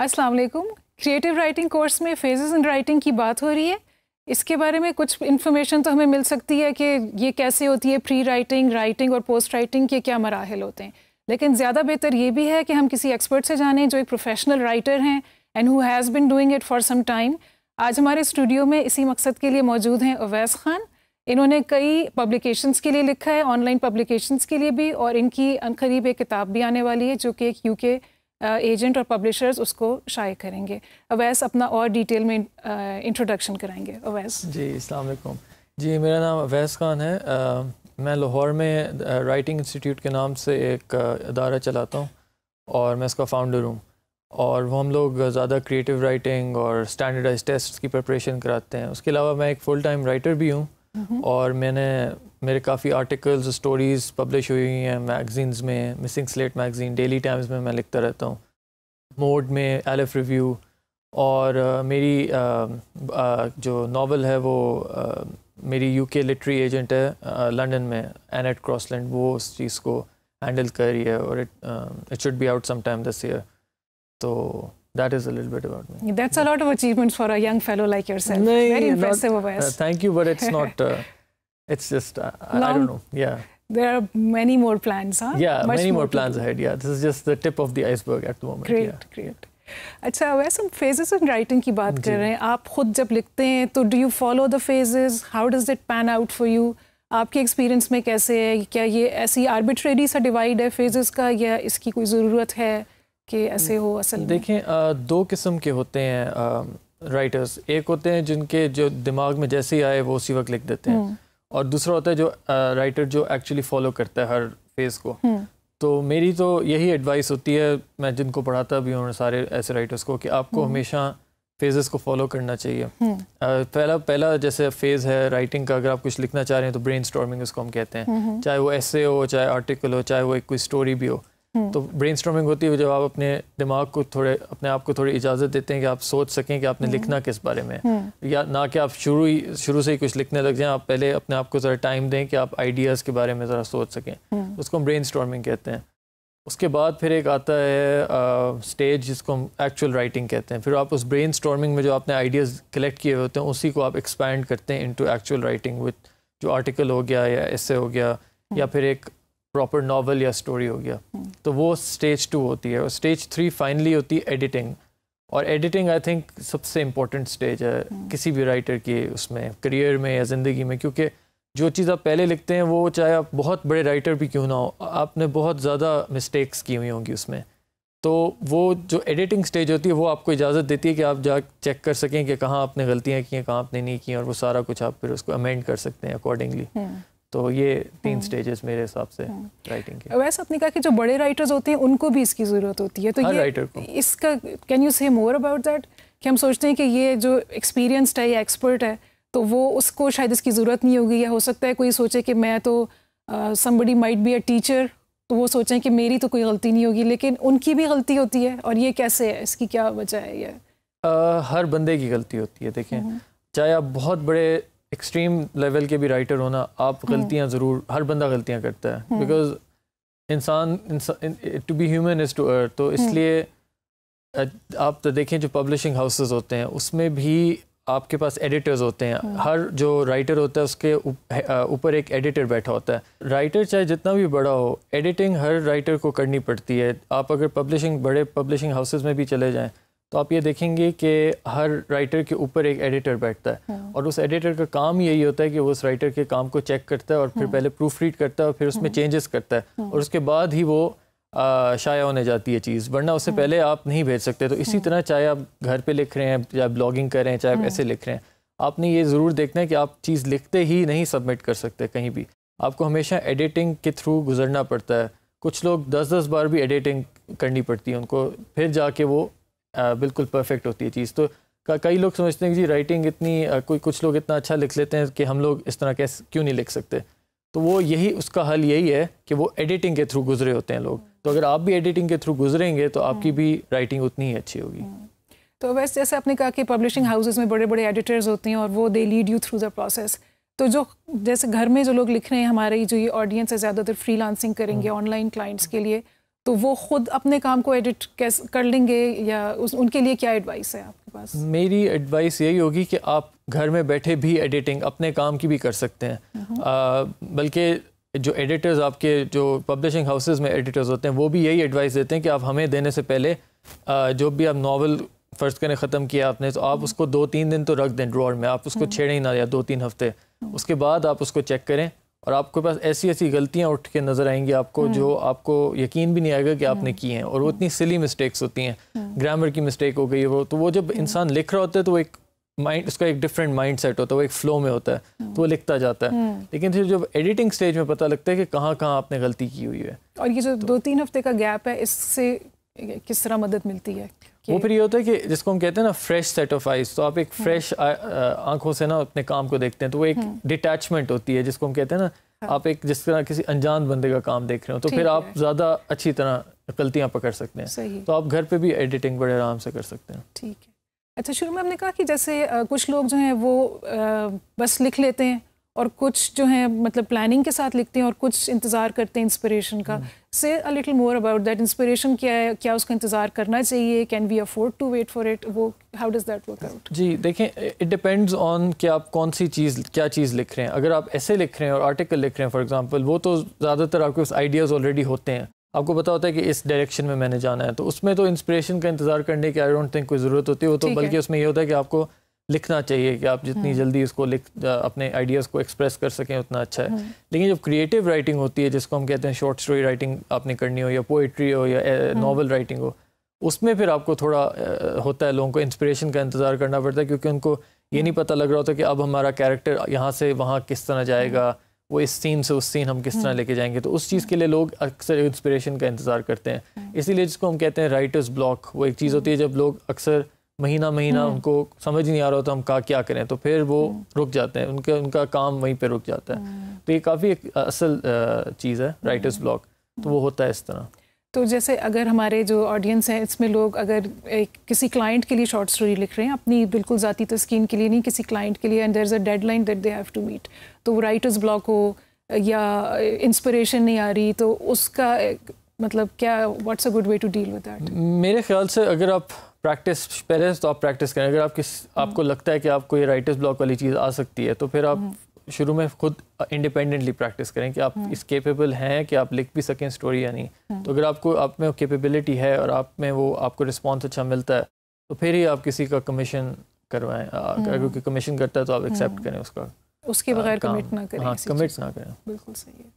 अस्सलाम वालेकुम creative writing course में फेजेस इन राइटिंग की बात हो रही है इसके बारे में कुछ इन्फॉर्मेशन तो हमें मिल सकती है कि ये कैसे होती है प्री राइटिंग राइटिंग और पोस्ट राइटिंग के क्या मराहल होते हैं लेकिन ज़्यादा बेहतर ये भी है कि हम किसी एक्सपर्ट से जानें जो एक प्रोफेशनल राइटर हैं and who has been doing it for some time आज हमारे स्टूडियो में इसी मकसद के लिए मौजूद हैं अवैस खान इन्होंने कई पब्लिकेशंस के लिए लिखा है ऑनलाइन पब्लिकेशंस के लिए भी और इनकी अनकरीब एक किताब भी आने वाली है जो कि एक यूके एजेंट और पब्लिशर्स उसको शाये करेंगे अवैस अपना और डिटेल में इंट्रोडक्शन कराएंगे अवैस जी वालेकुम जी मेरा नाम अवैस खान है आ, मैं लाहौर में राइटिंग इंस्टीट्यूट के नाम से एक अदारा चलाता हूँ और मैं इसका फाउंडर हूँ और वो हम लोग ज़्यादा क्रिएटिव राइटिंग और स्टैंडर्डाइज टेस्ट की प्रपरेशन कराते हैं उसके अलावा मैं एक फुल टाइम राइटर भी हूँ हम्म। और मैंने मेरे काफ़ी आर्टिकल्स स्टोरीज़ पब्लिश हुई हैं मैगजीन्स में missing slate magazine daily times में मैं लिखता रहता हूँ मोड में एलफ रिव्यू और आ, uh, मेरी आ, uh, आ, uh, जो नावल है वो आ, मेरी यूके लिटरी एजेंट है लंदन में एनेट क्रॉसलैंड वो उस चीज़ को हैंडल कर रही है और it it should be out some time this year तो that is a little bit about me that's a lot of achievements for a young fellow like yourself no, very impressive not, uh, thank you but it's not uh, It's just, uh, I don't know. Yeah. There are many more plans, huh? Yeah, Much many more, more plans ahead. Yeah, this is just the tip of the iceberg at the moment. Great, yeah. great. अच्छा वैसे हम phases in writing की बात कर रहे हैं आप खुद जब लिखते हैं तो do you follow the phases how does it pan out for you आपके एक्सपीरियंस में कैसे है क्या ये ऐसी आर्बिट्रेरी सा डिवाइड है फेजेस का या इसकी कोई ज़रूरत है कि ऐसे हो असल देखें आ, दो किस्म के होते हैं राइटर्स एक होते हैं जिनके जो दिमाग में जैसे ही आए वो उसी वक्त लिख देते हैं और दूसरा होता है जो राइटर जो एक्चुअली फॉलो करता है हर फेज़ को हम्म। तो मेरी तो यही एडवाइस होती है मैं जिनको पढ़ाता भी हूँ सारे ऐसे राइटर्स को कि आपको हम्म। हमेशा फेजेस को फॉलो करना चाहिए हम्म। पहला पहला जैसे फेज़ है राइटिंग का अगर आप कुछ लिखना चाह रहे हैं तो ब्रेन उसको हम कहते हैं चाहे वो ऐसे हो चाहे आर्टिकल हो चाहे वो एक कोई स्टोरी भी हो हम्म। तो ब्रेन होती है जब आप अपने दिमाग को थोड़े अपने आप को थोड़ी इजाज़त देते हैं कि आप सोच सकें कि आपने लिखना हम्म। किस बारे में हम्म। या ना कि आप शुरू ही शुरू से ही कुछ लिखने लग जाएं आप पहले अपने आप को ज़रा टाइम दें कि आप आइडियाज़ के बारे में ज़रा सोच सकें उसको हम ब्रेन कहते हैं उसके बाद फिर एक आता है स्टेज जिसको हम एक्चुअल राइटिंग कहते हैं फिर आप उस ब्रेन में जो आपने आइडियाज़ कलेक्ट किए होते हैं उसी को आप एक्सपैंड करते हैं इनटू एक्चुअल राइटिंग विथ जो आर्टिकल हो गया या ऐसे हो गया या फिर एक प्रॉपर नॉवल या स्टोरी हो गया hmm. तो वो स्टेज टू होती है और स्टेज थ्री फाइनली होती है एडिटिंग और एडिटिंग आई थिंक सबसे इम्पोर्टेंट स्टेज है hmm. किसी भी राइटर के उसमें करियर में या ज़िंदगी में क्योंकि जो चीज़ आप पहले लिखते हैं वो चाहे आप बहुत बड़े राइटर भी क्यों ना हो आपने बहुत ज़्यादा मिस्टेक्स की हुई होंगी उसमें तो वो जो एडिटिंग स्टेज होती है वो आपको इजाज़त देती है कि आप जा चेक कर सकें कि कहाँ आपने गलतियाँ की हैं कहाँ आपने नहीं की और वो सारा कुछ आप फिर उसको अमेंड कर सकते हैं अकॉर्डिंगली तो ये तीन स्टेजेस हम्म। मेरे हिसाब से राइटिंग हम्म। के वैसे आपने कहा कि जो बड़े राइटर्स होते हैं उनको भी इसकी ज़रूरत होती है तो ये राइटर को इसका कैन यू से मोर अबाउट दैट कि हम सोचते हैं कि ये जो एक्सपीरियंसड है या एक्सपर्ट है तो वो उसको शायद इसकी ज़रूरत नहीं होगी या हो सकता है कोई सोचे कि मैं तो somebody might be a teacher तो वो सोचें कि मेरी तो कोई गलती नहीं होगी लेकिन उनकी भी गलती होती है और ये कैसे है इसकी क्या वजह है ये uh, हर बंदे की गलती होती है देखें हम्म। चाहे आप बहुत बड़े एक्सट्रीम लेवल के भी राइटर होना आप हम्म। गलतियाँ ज़रूर हर बंदा गलतियाँ करता है बिकॉज हम्म। इंसान to be human is to err तो हम्म। इसलिए आप तो देखें जो पब्लिशिंग हाउसेस होते हैं उसमें भी आपके पास एडिटर्स होते हैं हर जो राइटर होता है उसके ऊपर एक एडिटर बैठा होता है राइटर चाहे जितना भी बड़ा हो एडिटिंग हर राइटर को करनी पड़ती है आप अगर पब्लिशिंग बड़े पब्लिशिंग हाउसेज में भी चले जाएँ तो आप ये देखेंगे कि हर राइटर के ऊपर एक एडिटर बैठता है हाँ। और उस एडिटर का काम यही होता है कि वो उस राइटर के काम को चेक करता है और फिर हाँ। पहले प्रूफ रीड करता है और फिर उसमें चेंजेस हाँ। करता है और उसके बाद ही वो शाया होने जाती है चीज़ वरना उससे पहले आप नहीं भेज सकते तो इसी तरह चाहे आप घर पर लिख रहे हैं चाहे ब्लॉगिंग कर रहे हैं चाहे आप ऐसे लिख रहे हैं आपने ये ज़रूर देखना है कि आप चीज़ लिखते ही नहीं सबमिट कर सकते कहीं भी आपको हमेशा एडिटिंग के थ्रू गुजरना पड़ता है कुछ लोग दस दस बार भी एडिटिंग करनी पड़ती है उनको फिर जाके वो बिल्कुल परफेक्ट होती है चीज़ तो कई लोग समझते हैं कि जी राइटिंग इतनी कोई कुछ लोग इतना अच्छा लिख लेते हैं कि हम लोग इस तरह कैसे क्यों नहीं लिख सकते तो वो यही उसका हल यही है कि वो एडिटिंग के थ्रू गुजरे होते हैं लोग तो अगर आप भी एडिटिंग के थ्रू गुजरेंगे तो आपकी हाँ। भी राइटिंग उतनी ही अच्छी होगी हाँ। तो वैसे जैसे आपने कहा कि पब्लिशिंग हाउसेज में बड़े बड़े एडिटर्स होते हैं और वो they lead you through the process तो जो जैसे घर में जो लोग लिख रहे हैं हमारे जो ये ऑडियंस है ज़्यादातर फ्री करेंगे ऑनलाइन हाँ। क्लाइंट्स के लिए तो वो खुद अपने काम को एडिट कैसे कर लेंगे या उस उनके लिए क्या एडवाइस है आपके पास मेरी एडवाइस यही होगी कि आप घर में बैठे भी एडिटिंग अपने काम की भी कर सकते हैं uh-huh. बल्कि जो एडिटर्स आपके जो पब्लिशिंग हाउसेस में एडिटर्स होते हैं वो भी यही एडवाइस देते हैं कि आप हमें देने से पहले आ, जो भी आप नावल फ़र्ज करें ख़त्म किया आपने तो आप uh-huh. उसको दो तीन दिन तो रख दें ड्रॉर में आप उसको uh-huh. छेड़ें ही ना या दो तीन हफ्ते उसके बाद आप उसको चेक करें और आपके पास ऐसी ऐसी गलतियां उठ के नज़र आएंगी आपको हम्म। जो आपको यकीन भी नहीं आएगा कि हम्म। आपने की हैं और वो इतनी सिली मिस्टेक्स होती हैं ग्रामर हम्म। की मिस्टेक हो गई हो तो वो जब इंसान लिख रहा होता है तो वो एक माइंड उसका एक डिफरेंट माइंड सेट होता है वो एक फ्लो में होता है तो वो लिखता जाता है लेकिन फिर जब एडिटिंग स्टेज में पता लगता है कि कहाँ कहाँ आपने गलती की हुई है और ये जो तो दो तीन हफ्ते का गैप है इससे किस तरह मदद मिलती है वो फिर ये होता है कि जिसको हम कहते हैं ना फ्रेश सेट ऑफ आइज तो आप एक फ्रेश हाँ। आंखों से ना अपने काम को देखते हैं तो वो एक डिटैचमेंट हाँ। होती है जिसको हम कहते हैं ना हाँ। आप एक जिस तरह किसी अनजान बंदे का काम देख रहे हो तो फिर आप ज़्यादा अच्छी तरह गलतियाँ पकड़ सकते हैं तो आप घर पर भी एडिटिंग बड़े आराम से कर सकते हैं ठीक है अच्छा शुरू में हमने कहा कि जैसे कुछ लोग जो हैं वो बस लिख लेते हैं और कुछ जो है मतलब प्लानिंग के साथ लिखते हैं और कुछ इंतज़ार करते हैं इंस्पिरेशन का से a little more about that inspiration क्या है क्या उसका इंतज़ार करना चाहिए can we afford to wait for it वो how does that work out जी देखें इट डिपेंड्स ऑन कि आप कौन सी चीज़ क्या चीज़ लिख रहे हैं अगर आप ऐसे लिख रहे हैं और आर्टिकल लिख रहे हैं फॉर एग्जाम्पल वो तो ज़्यादातर आपके पास आइडियाज़ ऑलरेडी होते हैं आपको पता होता है कि इस डायरेक्शन में मैंने जाना है तो उसमें तो इंस्पिरेशन का इंतज़ार करने की आई डोंट थिंक कोई ज़रूरत होती है वो तो बल्कि उसमें ये होता है कि आपको लिखना चाहिए कि आप जितनी हाँ। जल्दी इसको लिख अपने आइडियाज़ को एक्सप्रेस कर सकें उतना अच्छा है हाँ। लेकिन जब क्रिएटिव राइटिंग होती है जिसको हम कहते हैं शॉर्ट स्टोरी राइटिंग आपने करनी हो या पोइट्री हो या नावल हाँ। राइटिंग हो उसमें फिर आपको थोड़ा होता है लोगों को इंस्परेशन का इंतज़ार करना पड़ता है क्योंकि उनको ये नहीं पता लग रहा होता कि अब हमारा कैरेक्टर यहाँ से वहाँ किस तरह जाएगा वो इस सीन से उस सीन हम किस तरह लेके जाएंगे तो उस चीज़ के लिए लोग अक्सर इंस्पिरेशन का इंतज़ार करते हैं इसीलिए जिसको हम कहते हैं राइटर्स ब्लॉक वो एक चीज़ होती है जब लोग अक्सर महीना महीना हम्म। उनको समझ नहीं आ रहा होता हम का क्या करें तो फिर वो हम्म। रुक जाते हैं उनके उनका काम वहीं पे रुक जाता है हम्म। तो ये काफ़ी एक असल चीज़ है राइटर्स ब्लॉक तो वो होता है इस तरह तो जैसे अगर हमारे जो ऑडियंस हैं इसमें लोग अगर एक किसी क्लाइंट के लिए शॉर्ट स्टोरी लिख रहे हैं अपनी बिल्कुल ज़ाती तस्किन के लिए नहीं किसी क्लाइंट के लिए and there is a line that they have to meet तो वो राइटर्स ब्लॉक हो या इंस्पिरेशन नहीं आ रही तो उसका मतलब क्या what's a good way to deal with that मेरे ख्याल से अगर आप प्रैक्टिस पहले तो आप प्रैक्टिस करें अगर आप किस आपको लगता है कि आपको ये राइटर्स ब्लॉक वाली चीज़ आ सकती है तो फिर आप हम्म। शुरू में खुद इंडिपेंडेंटली प्रैक्टिस करें कि आप हम्म। इस केपेबल हैं कि आप लिख भी सकें स्टोरी या नहीं हम्म। तो अगर आपको आप में केपेबिलिटी है और आप में वो आपको रिस्पॉन्स अच्छा मिलता है तो फिर ही आप किसी का कमीशन करवाएं क्योंकि कमीशन करता है तो आप एक्सेप्ट करें उसका उसके बगैर कमिट ना करें हाँ कमिट ना करें बिल्कुल सही है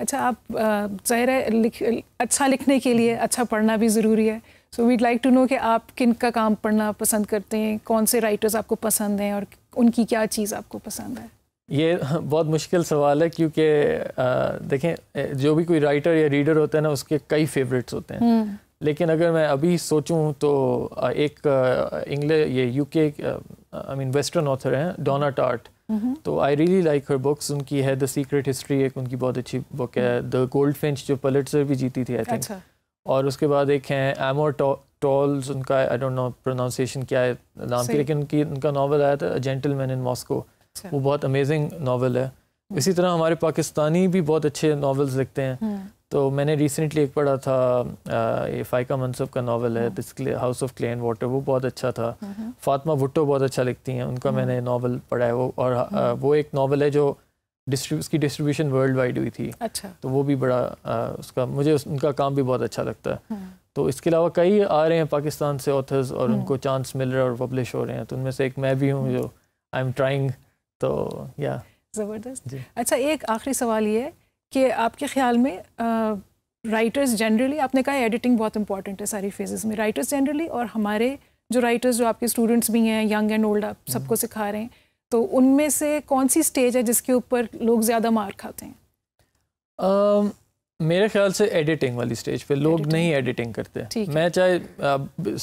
अच्छा आप जाहिर है लिख अच्छा लिखने के लिए अच्छा पढ़ना भी ज़रूरी है so we'd like to know कि आप किन का काम पढ़ना पसंद करते हैं कौन से राइटर्स आपको पसंद हैं और उनकी क्या चीज़ आपको पसंद है ये बहुत मुश्किल सवाल है क्योंकि देखें जो भी कोई राइटर या रीडर होता है ना उसके कई फेवरेट्स होते हैं हम्म। लेकिन अगर मैं अभी सोचूं तो एक इंग्लिश ये UK I mean western author हैं डोना टार्ट हम्म। तो I really like her books उनकी है द सीक्रेट हिस्ट्री एक उनकी बहुत अच्छी बुक है द गोल्ड फिंच जो पलट भी जीती थी आई थिंक अच्छा. और उसके बाद एक हैं एमोर टॉल्स उनका आई डोंट नो प्रोनाउंसिएशन क्या है नाम की लेकिन उनकी उनका नावल आया था जेंटल मैन इन मॉस्को वो बहुत अमेजिंग नावल है हम्म। इसी तरह हमारे पाकिस्तानी भी बहुत अच्छे नावल्स लिखते हैं हम्म। तो मैंने रिसेंटली एक पढ़ा था ये फाइका मनसूब का नावल है हाउस ऑफ क्लेन वाटर वो बहुत अच्छा था फातमा हम्म। भुट्टो बहुत अच्छा लिखती हैं उनका मैंने नावल पढ़ा है वो और वो एक नावल है जो उसकी डिस्ट्रीब्यूशन वर्ल्ड वाइड हुई थी अच्छा तो वो भी बड़ा आ, उसका मुझे उस, उनका काम भी बहुत अच्छा लगता है हम्म। तो इसके अलावा कई आ रहे हैं पाकिस्तान से ऑथर्स और हम्म। उनको चांस मिल रहा है और पब्लिश हो रहे हैं तो उनमें से एक मैं भी हूँ जो आई एम ट्राइंग तो या ज़बरदस्त अच्छा एक आखिरी सवाल ये है कि आपके ख्याल में राइटर्स जनरली आपने कहा एडिटिंग बहुत इंपॉर्टेंट है सारी फेजेस में राइटर्स जनरली और हमारे जो राइटर्स जो आपके स्टूडेंट्स भी हैं यंग एंड ओल्ड आप हम्म। सबको सिखा रहे हैं तो उनमें से कौन सी स्टेज है जिसके ऊपर लोग ज़्यादा मार खाते हैं uh, मेरे ख्याल से एडिटिंग वाली स्टेज पे लोग editing. नहीं एडिटिंग करते मैं चाहे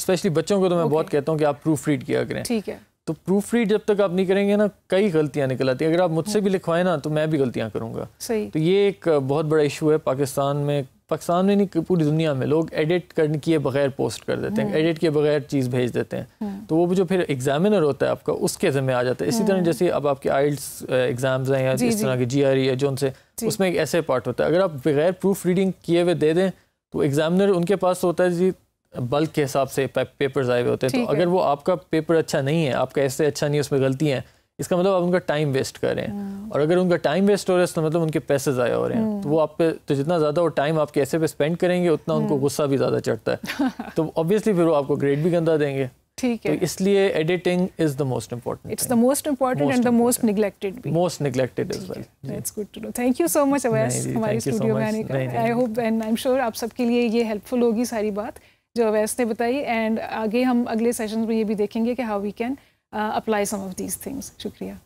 स्पेशली बच्चों को तो मैं okay. बहुत कहता हूँ कि आप प्रूफ रीड किया करें ठीक है तो प्रूफ रीड जब तक आप नहीं करेंगे ना कई गलतियां निकल आती है अगर आप मुझसे हाँ। भी लिखवाएं ना तो मैं भी गलतियां करूंगा सही तो ये एक बहुत बड़ा इशू है पाकिस्तान में पाकिस्तान में नहीं पूरी दुनिया में लोग एडिट करने किए बगैर पोस्ट कर देते हैं एडिट हम्म। किए बगैर चीज़ भेज देते हैं हम्म। तो वो जो फिर एग्जामिनर होता है आपका उसके ज़िम्मे आ जाता है इसी तरह हम्म। जैसे अब आपके आइल्स एग्ज़ाम्स हैं या इस तरह के जी आर e या जो उनसे उसमें एक ऐसे पार्ट होता है अगर आप बगैर प्रूफ रीडिंग किए हुए दे दें तो एग्ज़ामिनर उनके पास होता है जी बल्क के हिसाब से पेपर्स आए हुए होते हैं तो अगर वो आपका पेपर अच्छा नहीं है आपका ऐसे अच्छा नहीं है उसमें गलती है इसका मतलब आप उनका टाइम वेस्ट कर रहे हैं और अगर उनका टाइम वेस्ट हो रहा है तो मतलब उनके पैसे ज़ाया हो रहे हैं तो वो आप पे तो जितना ज़्यादा वो टाइम आपके ऐसे पे स्पेंड करेंगे उतना उनको गुस्सा भी ज़्यादा चढ़ता है तो ऑब्वियसली फिर वो आपको ग्रेड भी गंदा देंगे ठीक है तो इसलिए editing is the most important it's the most important and the most neglected भी most neglected is well that's good to know thank you so much Awais हमारे स्टूडियो में आने का I hope and I am sure आप सबके लिए ये helpful होगी सारी बात जो अवैस ने बताई एंड आगे हम अगले सेशन में ये भी देखेंगे कि how we can Uh, apply some of these things. Shukriya.